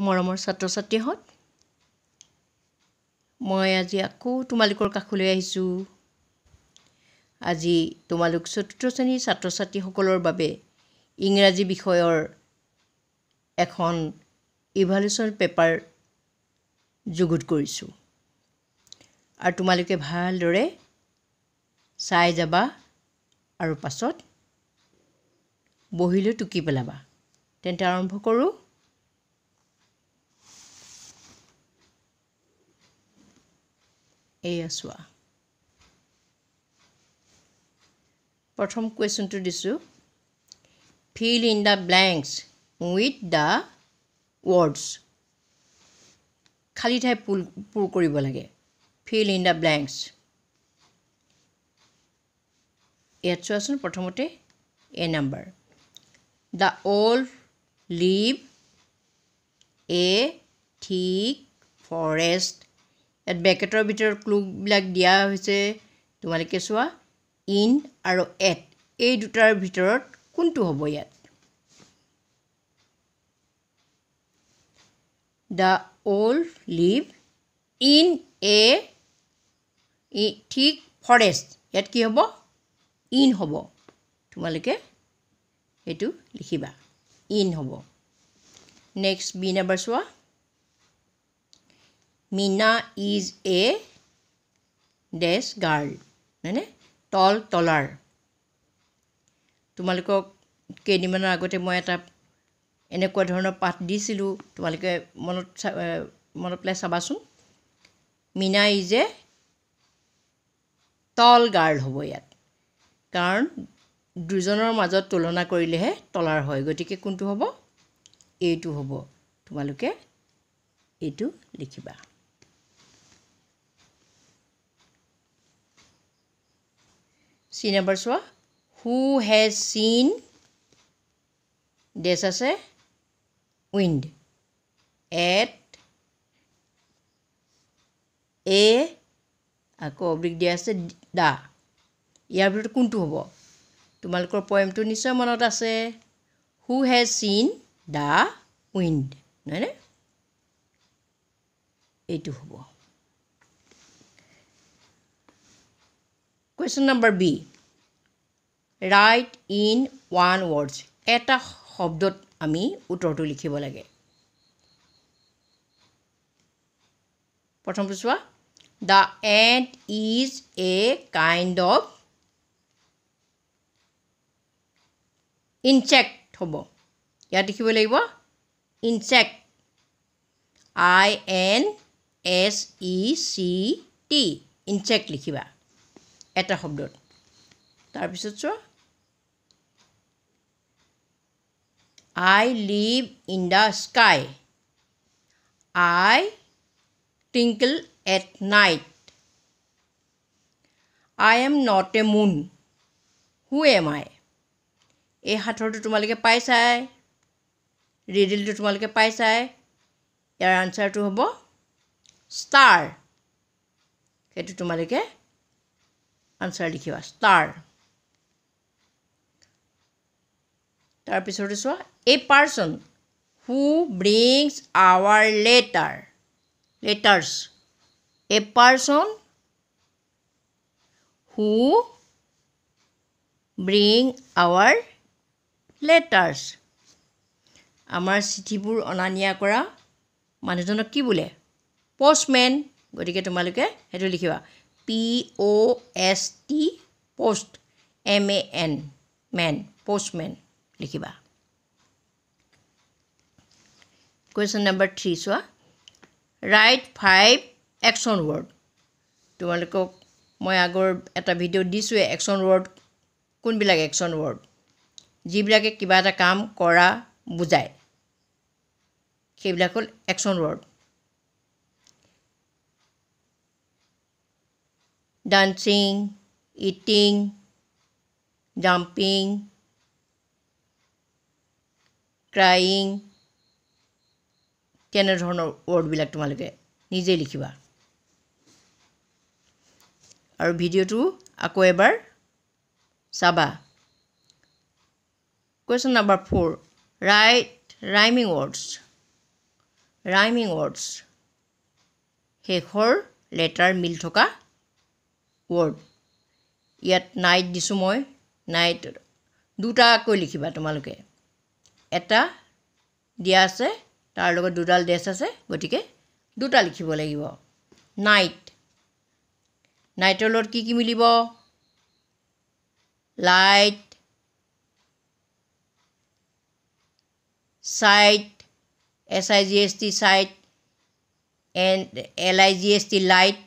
মৰমৰ ছাত্ৰ ছাত্ৰীহঁত মই আজি আকৌ তোমালোকৰ কাষলৈ আহিছোঁ আজি তোমালোক চতুৰ্থ শ্ৰেণীৰ ছাত্ৰ ছাত্ৰীসকলৰ বাবে ইংৰাজী বিষয়ৰ এখন ইভালুচন পেপাৰ যুগুত কৰিছোঁ আৰু তোমালোকে ভালদৰে চাই যাবা আৰু পাছত বহিলৈ টুকি পেলাবা তেন্তে আৰম্ভ কৰোঁ এয়া প্ৰথম কুৱেশ্যনটো দিছোঁ fill in the blanks with the words খালী ঠাই পুল পুৰ কৰিব লাগে ফিল ইন দ্য ব্লেংকছ ইয়াত চোৱাচোন প্ৰথমতে A number the old live a thick forest ইয়াত ব্ৰেকেটৰ ভিতৰত ক্লুবিলাক দিয়া হৈছে তোমালোকে চোৱা ইন আৰু এট এই দুটাৰ ভিতৰত কোনটো হ'ব ইয়াত the old live in a thick forest ইয়াত কি হ'ব ইন হ'ব তোমালোকে সেইটো লিখিবা ইন হ'ব নেক্সট বি নাম্বাৰ চোৱা Meena is a dash girl হয়নে তল তলাৰ তোমালোকক কেইদিনমানৰ আগতে মই এটা এনেকুৱা ধৰণৰ পাঠ দিছিলোঁ তোমালোকে মনত মনত পেলাই চাবাচোন মীনা ইজ এ তল গাৰ্ল হ'ব ইয়াত কাৰণ দুজনৰ মাজত তুলনা কৰিলেহে তলাৰ হয় গতিকে কোনটো হ'ব এইটো হ'ব তোমালোকে এইটো লিখিবা চি নাম্বাৰ চোৱা হু হেজ চিন ডেছ আছে উইণ্ড এট এ আকৌ অব্ৰিক দিয়া আছে দা ইয়াৰ ভিতৰত কোনটো হ'ব তোমালোকৰ পইমটো নিশ্চয় মনত আছে হু হেজ চিন দা উইণ্ড নহয়নে এইটো হ'ব question number B right in one words এটা শব্দত আমি উত্তৰটো লিখিব লাগে প্ৰথমটো চোৱা the ant is a kind of insect হ'ব ইয়াত লিখিব লাগিব insect I N S E C T insect লিখিবা এটা শব্দত তাৰপিছত চোৱা I live in the sky I twinkle at night I am not a moon who am I এই সাঁথৰটো তোমালোকে পাইছাই ৰিডিলটো তোমালোকে পাইছাই ইয়াৰ আনচাৰটো হ'ব ষ্টাৰ সেইটো তোমালোকে আনচাৰ লিখিবা ষ্টাৰ তাৰপিছতে চোৱা a person who brings our letter letters a person who bring our letters আমাৰ চিঠিবোৰ অনা নিয়া কৰা মানুহজনক কি বোলে পষ্টমেন গতিকে তোমালোকে সেইটো লিখিবা P O' S T post M A N man postman লিখিবা কুৱেশ্যন নাম্বাৰ থ্ৰী চোৱা ৰাইট ফাইভ একশ্যন ৱৰ্ড তোমালোকক মই আগৰ এটা ভিডিঅ' দিছোঁৱেই একশ্যন ৱৰ্ড কোনবিলাক একশ্যন ৱৰ্ড যিবিলাকে কিবা এটা কাম কৰা বুজায় সেইবিলাক হ'ল action word dancing eating jumping crying কেনেধৰণৰ ৱৰ্ডবিলাক তোমালোকে নিজেই লিখিবা আৰু ভিডিঅ'টো আকৌ এবাৰ চাবা question number four write rhyming words rhyming words শেষৰ লেটাৰ মিল থকা ৱৰ্ড ইয়াত নাইট দিছোঁ মই নাইট দুটাকৈ লিখিবা তোমালোকে এটা দিয়া আছে তাৰ লগত দুডাল ড্ৰেছ আছে গতিকে দুটা লিখিব লাগিব নাইট নাইটৰ লগত কি কি মিলিব light sight S I G S T sight and L I G S T light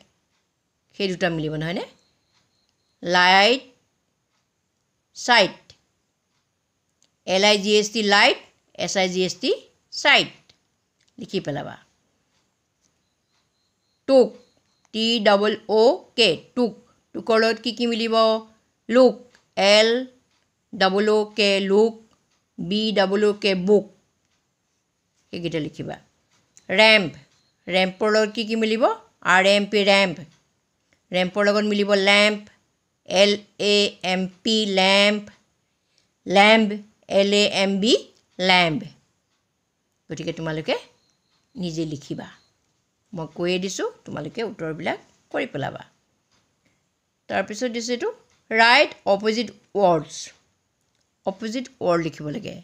সেই দুটা মিলিব নহয়নে light sight L I G S T light S I G S T sight लिखी पेलवा took T double O K took टुकर की मिली look L double O K look B double O K book एक लिखा ramp रैम्पर की मिली R M P ramp रैम्पर mill lamp L A M P lamp lamp L A M B lamb গতিকে তোমালোকে নিজে লিখিবা মই কৈয়ে দিছোঁ তোমালোকে উত্তৰবিলাক কৰি পেলাবা তাৰপিছত দিছোঁ এইটো write opposite words opposite word লিখিব লাগে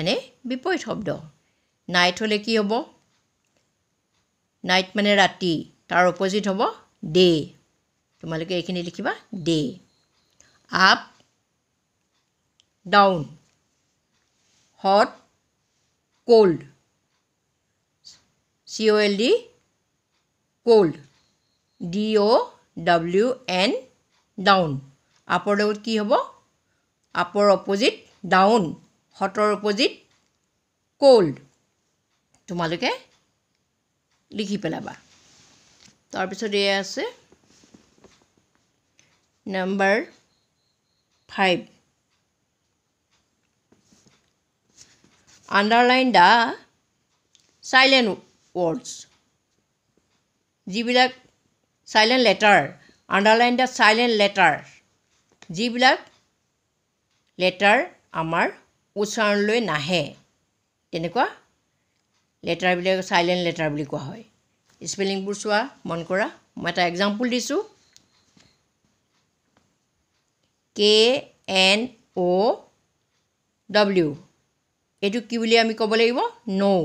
মানে বিপৰীত শব্দ নাইট হ'লে কি হ'ব নাইট মানে ৰাতি তাৰ অপজিট হ'ব ডে তোমালোকে এইখিনি লিখিবা ডে up down hot cold C O' L D cold D O' W N down আপৰ লগত কি হ'ব আপৰ অপজিট ডাউন হটৰ অপজিট কোল্ড তোমালোকে লিখি পেলাবা তাৰপিছত এয়া আছে number five underline the silent words যিবিলাক silent letter underline the silent letter যিবিলাক লেটাৰ আমাৰ উচ্চাৰণলৈ নাহে তেনেকুৱা লেটাৰবিলাক চাইলেণ্ট লেটাৰ বুলি কোৱা হয় স্পেলিংবোৰ চোৱা মন কৰা মই এটা এক্সাম্পল দিছোঁ কে এন অ' ডব্লিউ এইটো কি বুলি আমি ক'ব লাগিব নৌ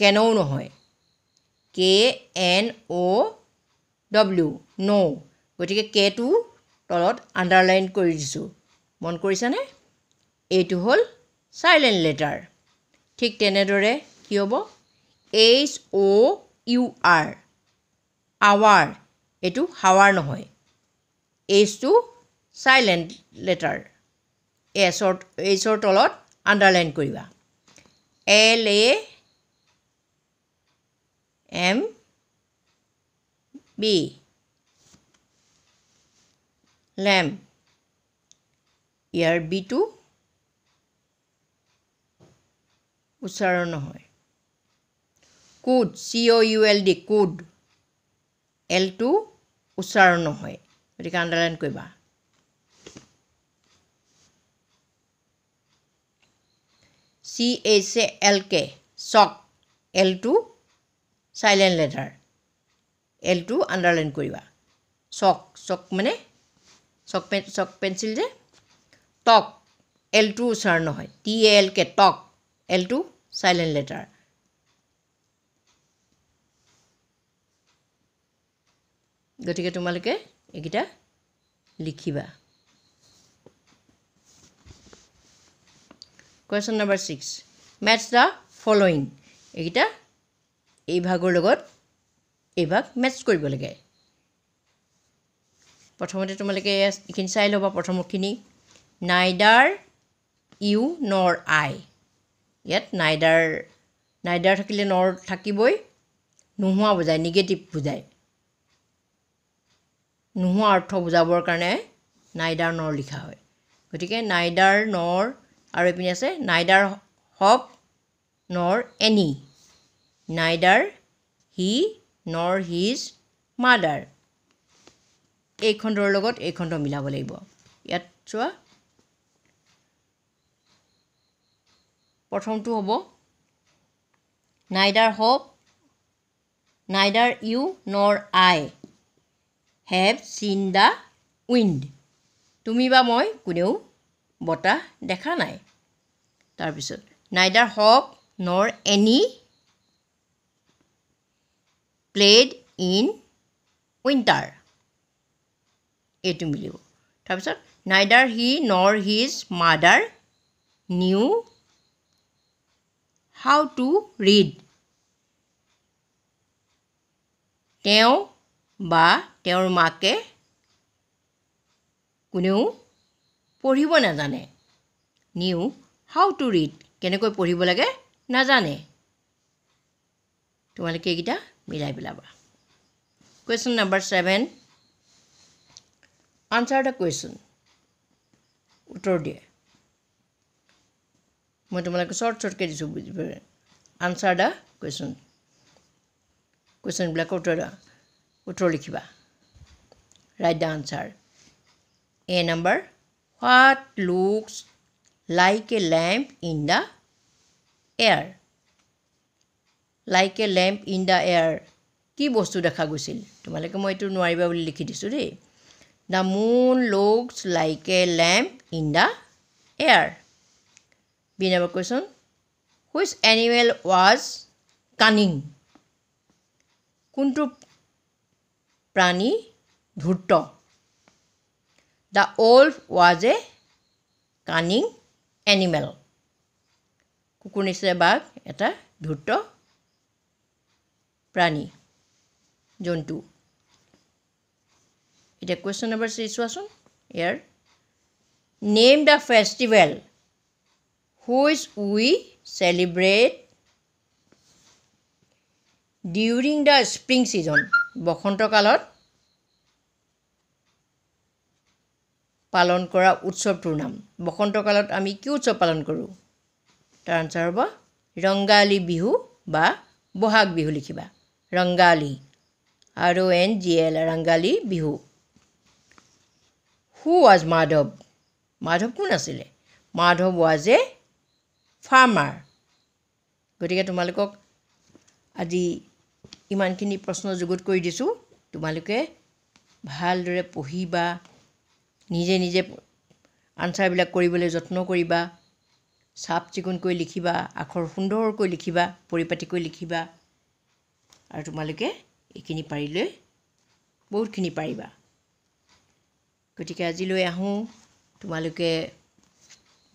কেনৌ নহয় কে এন অ' ডব্লিউ নৌ গতিকে কেটো তলত আণ্ডাৰলাইন কৰি দিছোঁ মন কৰিছানে এইটো হ'ল চাইলেণ্ট লেটাৰ ঠিক তেনেদৰে কি হ'ব H O' U R our এইটো হাৱাৰ নহয় এইচটো চাইলেণ্ট লেটাৰ এছৰ এইচৰ তলত আণ্ডাৰলাইন কৰিবা এল এ এম বি লেম ইয়াৰ বিটো উচ্চাৰণ নহয় could C O' U L D could এলটো উচ্চাৰণ নহয় গতিকে আণ্ডাৰলাইন কৰিবা C H A L K chalk L টু চাইলেণ্ট লেটাৰ এল টু আণ্ডাৰলাইন কৰিবা চক চক মানে চক পেন চক পেঞ্চিল যে টক এল টু উচ্চাৰণ নহয় T A L K talk L টু চাইলেণ্ট লেটাৰ গতিকে তোমালোকে এইকেইটা লিখিবা question number six matches the following এইকেইটা এইভাগৰ লগত এইভাগ মেটছ কৰিব লাগে প্ৰথমতে তোমালোকে এইখিনি চাই ল'বা প্ৰথমৰখিনি নাইডাৰ ইউ নৰ আই ইয়াত নাইডাৰ নাইডাৰ থাকিলে নৰ থাকিবই নোহোৱা বুজায় নিগেটিভ বুজায় নোহোৱা অৰ্থ বুজাবৰ কাৰণে নাইডাৰ নৰ লিখা হয় গতিকে নাইডাৰ নৰ আৰু এইপিনে আছে neither hop nor any neither he nor his mother এই খণ্ডৰ লগত এই খণ্ড মিলাব লাগিব ইয়াত চোৱা প্ৰথমটো হ'ব neither hop neither you nor I have seen the wind তুমি বা মই কোনেও বতাহ দেখা নাই তাৰপিছত নাইডাৰ হক নৰ এনি প্লেড ইন উইণ্টাৰ এইটো মিলিব তাৰপিছত neither he nor his mother knew how to read তেওঁ বা তেওঁৰ মাকে কোনেও পঢ়িব নাজানে নিউ হাউ টু ৰিড কেনেকৈ পঢ়িব লাগে নাজানে তোমালোকে এইকেইটা মিলাই পেলাবা question number seven answer the question উত্তৰ দিয়ে মই তোমালোকে শ্বৰ্ট শ্বৰ্টকৈ দিছোঁ বুজিব আনচাৰ দ্য কুৱেশ্যন কুৱেশ্যনবিলাকৰ উত্তৰ উত্তৰ লিখিবা write the answer A number what looks like a lamp in the air like a lamp in the air কি বস্তু দেখা গৈছিল তোমালোকে মই এইটো নোৱাৰিবা বুলি লিখি দিছোঁ দেই the moon looks like a lamp in the air B number question which animal was cunning কোনটো প্ৰাণী ধূৰ্ত the old was a cunning animal কুকুৰ নিচিনা বাঘ এটা ধূৰ্ত প্ৰাণী জন্তু এতিয়া কুৱেশ্যন নম্বৰ চি চোৱাচোন ইয়াৰ name the festival which we celebrate during the spring season বসন্তকালত পালন কৰা উৎসৱটোৰ নাম বসন্ত কালত আমি কি উৎসৱ পালন কৰোঁ তাৰ আঞ্চাৰ হ'ব ৰংগালী বিহু বা বহাগ বিহু লিখিবা Rongali R N G L Rongali Bihu who was Madhav Madhav কোন আছিলে মাধৱ ৱাজ এ ফাৰ্মাৰ গতিকে তোমালোকক আজি ইমানখিনি প্ৰশ্ন যুগুত কৰি দিছোঁ তোমালোকে ভালদৰে পঢ়িবা নিজে নিজে আনচাৰবিলাক কৰিবলৈ যত্ন কৰিবা চাফ চিকুণকৈ লিখিবা আখৰ সুন্দৰকৈ লিখিবা পৰিপাটিকৈ লিখিবা আৰু তোমালোকে এইখিনি পাৰিলৈ বহুতখিনি পাৰিবা গতিকে আজিলৈ আহোঁ তোমালোকে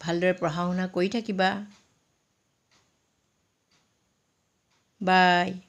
ভালদৰে পঢ়া শুনা কৰি থাকিবা বাই